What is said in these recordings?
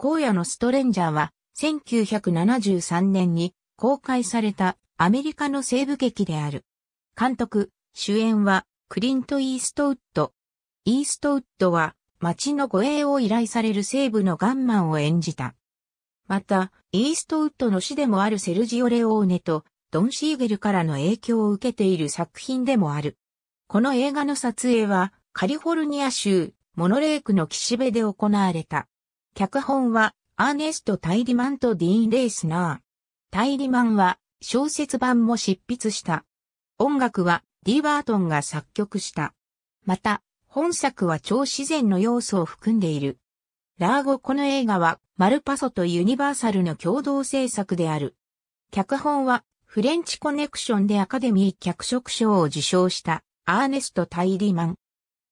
荒野のストレンジャーは、1973年に公開されたアメリカの西部劇である。監督、主演はクリント・イーストウッド。イーストウッドは町の護衛を依頼される西部のガンマンを演じた。また、イーストウッドの死でもあるセルジオ・レオーネとドン・シーゲルからの影響を受けている作品でもある。この映画の撮影はカリフォルニア州モノレークの岸辺で行われた。脚本は、アーネスト・タイリマンとディーン・レイスナー。タイリマンは、小説版も執筆した。音楽は、ディーバートンが作曲した。また、本作は超自然の要素を含んでいる。ラーゴこの映画は、マルパソとユニバーサルの共同制作である。脚本は、フレンチコネクションでアカデミー脚色賞を受賞したアーネスト・タイリマン。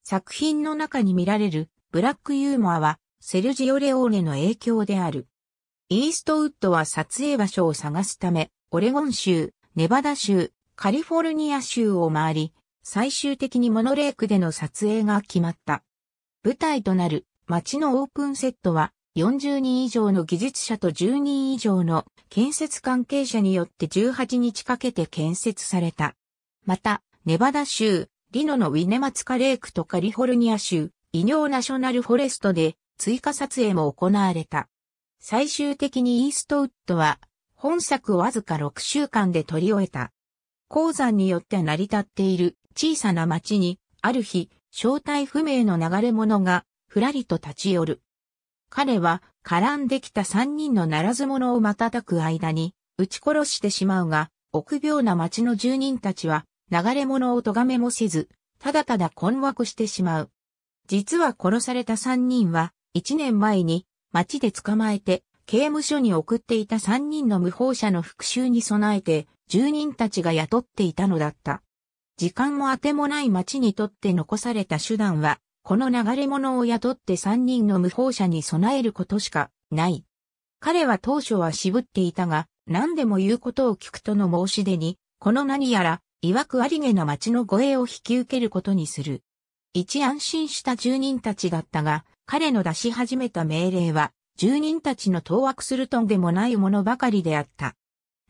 作品の中に見られるブラックユーモアはセルジオ・レオーネの影響である。イーストウッドは撮影場所を探すため、オレゴン州、ネバダ州、カリフォルニア州を回り、最終的にモノレークでの撮影が決まった。舞台となる街のオープンセットは40人以上の技術者と10人以上の建設関係者によって18日かけて建設された。また、ネバダ州、リノのウィネマツカレークとカリフォルニア州、イニョーナショナルフォレストで追加撮影も行われた。最終的にイーストウッドは、本作をわずか6週間で撮り終えた。鉱山によって成り立っている小さな町に、ある日、正体不明の流れ者が、ふらりと立ち寄る。彼は、絡んできた三人のならず者を瞬く間に、撃ち殺してしまうが、臆病な町の住人たちは、流れ者を咎めもせず、ただただ困惑してしまう。実は殺された三人は、1年前に町で捕まえて刑務所に送っていた3人の無法者の復讐に備えて住人たちが雇っていたのだった。時間も当てもない町にとって残された手段は、この流れ者を雇って3人の無法者に備えることしかない。彼は当初は渋っていたが、何でも言うことを聞くとの申し出に、この何やら、曰くありげな町の護衛を引き受けることにする。一安心した住人たちだったが、彼の出し始めた命令は、住人たちの当惑するとんでもないものばかりであった。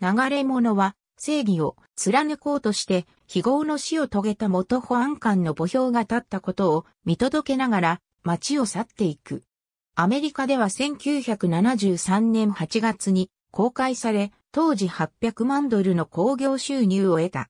流れ者は、正義を貫こうとして、非業の死を遂げた元保安官の墓標が立ったことを見届けながら、街を去っていく。アメリカでは1973年8月に公開され、当時800万ドルの興行収入を得た。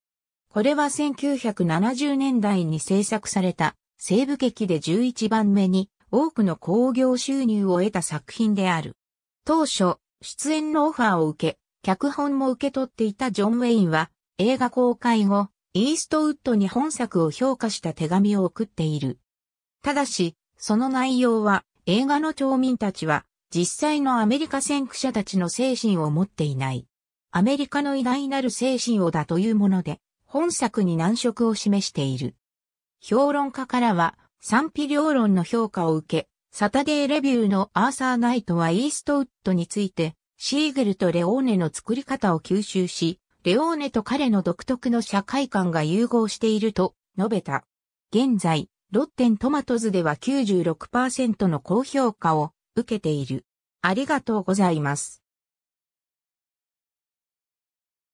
これは1970年代に制作された西部劇で11番目に多くの興行収入を得た作品である。当初、出演のオファーを受け、脚本も受け取っていたジョン・ウェインは、映画公開後、イーストウッドに本作を評価した手紙を送っている。ただし、その内容は、映画の町民たちは、実際のアメリカ先駆者たちの精神を持っていない。アメリカの偉大なる精神をだというもので、本作に難色を示している。評論家からは、賛否両論の評価を受け、サタデーレビューのアーサー・ナイトはイーストウッドについて、シーゲルとレオーネの作り方を吸収し、レオーネと彼の独特の社会観が融合していると述べた。現在、ロッテントマトズでは96%の高評価を受けている。ありがとうございます。